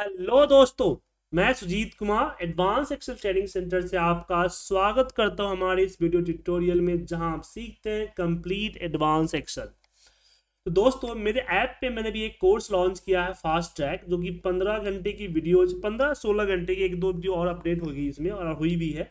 hello दोस्तों मैं Sujeet Kumar advance excel training centre से आपका स्वागत करता हूं हमारे इस वीडियो ट्यूटोरियल में जहां आप सीखते हैं कंप्लीट एडवांस एक्सेल तो दोस्तों मेरे ऐप पे मैंने भी एक कोर्स लॉन्च किया है फास्ट ट्रैक जो कि 15 घंटे की वीडियोज 15-16 घंटे की एक दो वीडियो और अपडेट होगी इसमें और हुई भी है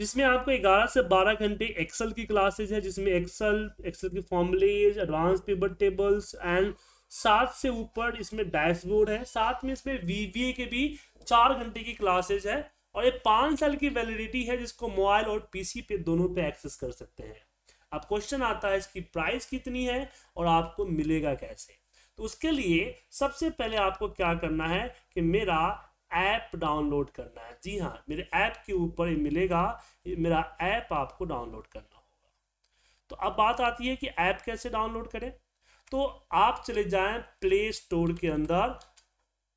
जिसमें आपको ग्यारह से बारह घंटे एक्सेल की क्लासेज है जिसमें एक्सेल एक्सेल की formulas advance pivot tables and सात से ऊपर इसमें डैशबोर्ड है साथ में इसमें वीवीए के भी चार घंटे की क्लासेज है और ये पाँच साल की वैलिडिटी है जिसको मोबाइल और पीसी पे दोनों पे एक्सेस कर सकते हैं अब क्वेश्चन आता है इसकी प्राइस कितनी है और आपको मिलेगा कैसे तो उसके लिए सबसे पहले आपको क्या करना है कि मेरा ऐप डाउनलोड करना है जी हाँ मेरे ऐप के ऊपर ये मिलेगा मेरा ऐप आपको डाउनलोड करना होगा तो अब बात आती है कि ऐप कैसे डाउनलोड करें तो आप चले जाएं प्ले स्टोर के अंदर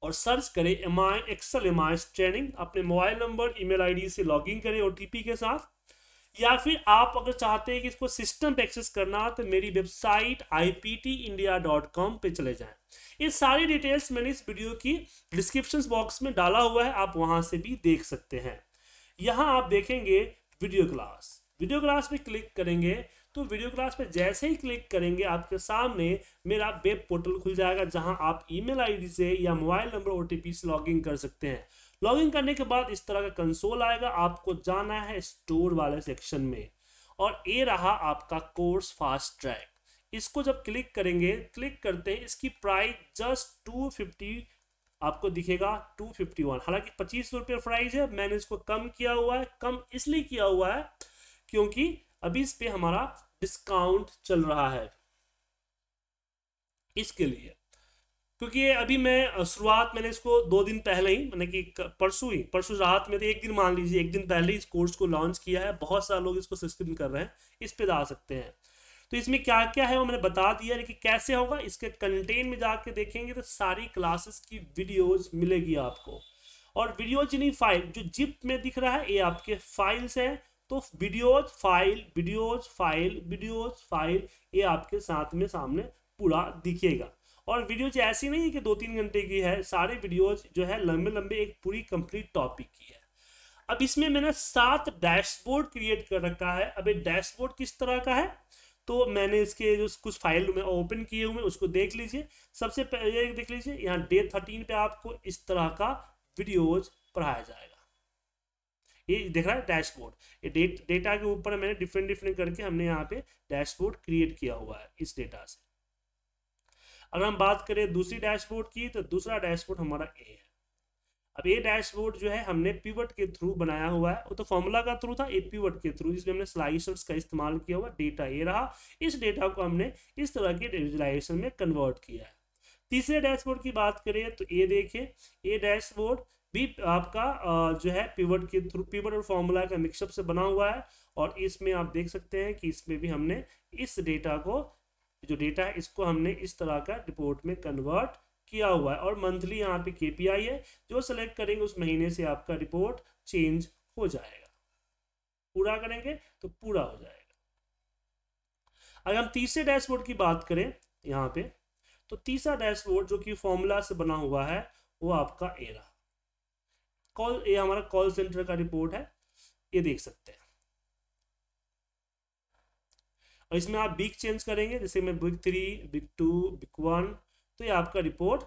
और सर्च करें M I excel M I training अपने मोबाइल नंबर ईमेल आईडी से लॉगिन करें ओटीपी के साथ या फिर आप अगर चाहते हैं कि इसको सिस्टम पे एक्सेस करना तो मेरी वेबसाइट iptindia.com पे चले जाएं ये सारी डिटेल्स मैंने इस वीडियो की डिस्क्रिप्शन बॉक्स में डाला हुआ है आप वहां से भी देख सकते हैं यहाँ आप देखेंगे वीडियो क्लास वीडियो क्लास में क्लिक करेंगे तो वीडियो क्लास पे जैसे ही क्लिक करेंगे आपके सामने मेरा वेब पोर्टल खुल जाएगा जहां आप ईमेल आईडी से या मोबाइल नंबर ओटीपी से लॉगिन कर सकते हैं लॉगिन करने के बाद इस तरह का कंसोल आएगा आपको जाना है स्टोर वाले सेक्शन में और ये रहा आपका कोर्स फास्ट ट्रैक इसको जब क्लिक करेंगे क्लिक करते हैं इसकी प्राइस जस्ट टू फिफ्टी आपको दिखेगा 251 हालांकि पच्चीस रुपये प्राइस है मैंने इसको कम किया हुआ है कम इसलिए किया हुआ है क्योंकि अभी इस पे हमारा डिस्काउंट चल रहा है इसके लिए क्योंकि ये अभी मैं शुरुआत मैंने इसको दो दिन पहले ही मैंने कि परसों ही परसों रात में तो एक दिन मान लीजिए एक दिन पहले ही इस कोर्स को लॉन्च किया है बहुत सारे लोग इसको सब्सक्रिप्शन कर रहे हैं इस पे जा सकते हैं तो इसमें क्या क्या है वो मैंने बता दिया लेकिन कैसे होगा इसके कंटेंट में जाके देखेंगे तो सारी क्लासेस की वीडियोज मिलेगी आपको और वीडियोज यानी फाइल जो जिप में दिख रहा है ये आपके फाइल्स हैं तो videos file videos file videos file ये आपके साथ में सामने पूरा दिखेगा और वीडियोज ऐसी नहीं है कि दो तीन घंटे की है सारे वीडियोज जो है लंबे लंबे एक पूरी कंप्लीट टॉपिक की है अब इसमें मैंने सात डैशबोर्ड क्रिएट कर रखा है अब ये डैशबोर्ड किस तरह का है तो मैंने इसके जो कुछ फाइल में ओपन किए हुए उसको देख लीजिए सबसे पहले देख लीजिए यहाँ डे थर्टीन पे आपको इस तरह का वीडियोज पढ़ाया जाएगा ये देख रहा है डैशबोर्ड ये डेटा के ऊपर मैंने डिफरेंट डिफरेंट करके हमने यहाँ पे डैशबोर्ड क्रिएट किया हुआ है इस डेटा से अगर हम बात करें दूसरी डैशबोर्ड की तो दूसरा डैशबोर्ड हमारा ए है अब ये डैशबोर्ड जो है हमने पीवट के थ्रू बनाया हुआ है वो तो फॉर्मूला का थ्रू था ए पीवट के थ्रू जिसमें हमने स्लाइसर्स का इस्तेमाल किया हुआ डेटा ये रहा इस डेटा को हमने इस तरह के डिजिटलाइजेशन में कन्वर्ट किया है तीसरे डैशबोर्ड की बात करें तो ये देखिए ये डैशबोर्ड बी आपका जो है पिवट के थ्रू पिवट और फॉर्मूला का मिक्सअप से बना हुआ है और इसमें आप देख सकते हैं कि इसमें भी हमने इस डेटा को जो डेटा है इसको हमने इस तरह का रिपोर्ट में कन्वर्ट किया हुआ है और मंथली यहाँ पे के है जो सेलेक्ट करेंगे उस महीने से आपका रिपोर्ट चेंज हो जाएगा पूरा करेंगे तो पूरा हो जाएगा अगर हम तीसरे डैशबोर्ड की बात करें यहाँ पे तो तीसरा डैशबोर्ड जो कि फॉर्मूला से बना हुआ है वो आपका एरा कॉल ये हमारा कॉल सेंटर का रिपोर्ट है ये देख सकते हैं और इसमें आप बिग चेंज करेंगे जैसे मैं big three big two big one तो ये आपका रिपोर्ट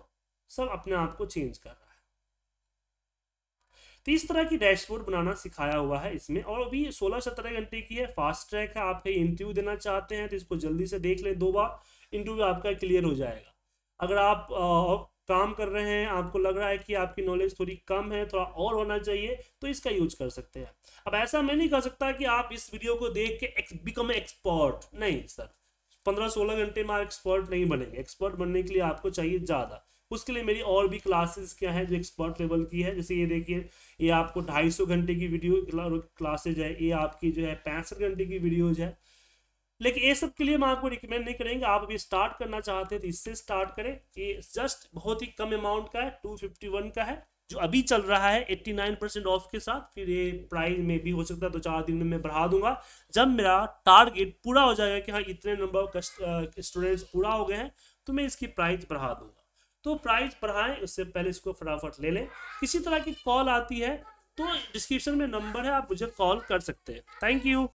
सब अपने आप को चेंज कर रहा है तो इस तरह की डैशबोर्ड बनाना सिखाया हुआ है इसमें और अभी सोलह सत्रह घंटे की है फास्ट ट्रैक है आप कहीं इंटरव्यू देना चाहते हैं तो इसको जल्दी से देख लें दो बार इंटरव्यू आपका क्लियर हो जाएगा अगर आप काम कर रहे हैं आपको लग रहा है कि आपकी नॉलेज थोड़ी कम है थोड़ा और होना चाहिए तो इसका यूज कर सकते हैं अब ऐसा मैं नहीं कर सकता कि आप इस वीडियो को देख के बिकम एक्सपर्ट नहीं सर पंद्रह सोलह घंटे में आप एक्सपर्ट नहीं बनेंगे एक्सपर्ट बनने के लिए आपको चाहिए ज़्यादा उसके लिए मेरी और भी क्लासेस क्या है जो एक्सपर्ट लेवल की है जैसे ये देखिए ये आपको ढाई घंटे की वीडियो क्लासेज है ये आपकी जो है पैंसठ घंटे की वीडियोज है लेकिन ये सब के लिए हम आपको रिकमेंड नहीं करेंगे आप अभी स्टार्ट करना चाहते हैं तो इससे स्टार्ट करें ये जस्ट बहुत ही कम अमाउंट का है टू फिफ्टी वन का है जो अभी चल रहा है एट्टी नाइन परसेंट ऑफ के साथ फिर ये प्राइस में भी हो सकता है दो चार दिन में मैं बढ़ा दूंगा जब मेरा टारगेट पूरा हो जाएगा कि हाँ इतने नंबर स्टूडेंट्स पूरा हो गए हैं तो मैं इसकी प्राइस बढ़ा दूंगा तो प्राइस बढ़ाएं उससे पहले इसको फटाफट ले लें किसी तरह की कॉल आती है तो डिस्क्रिप्शन में नंबर है आप मुझे कॉल कर सकते हैं थैंक यू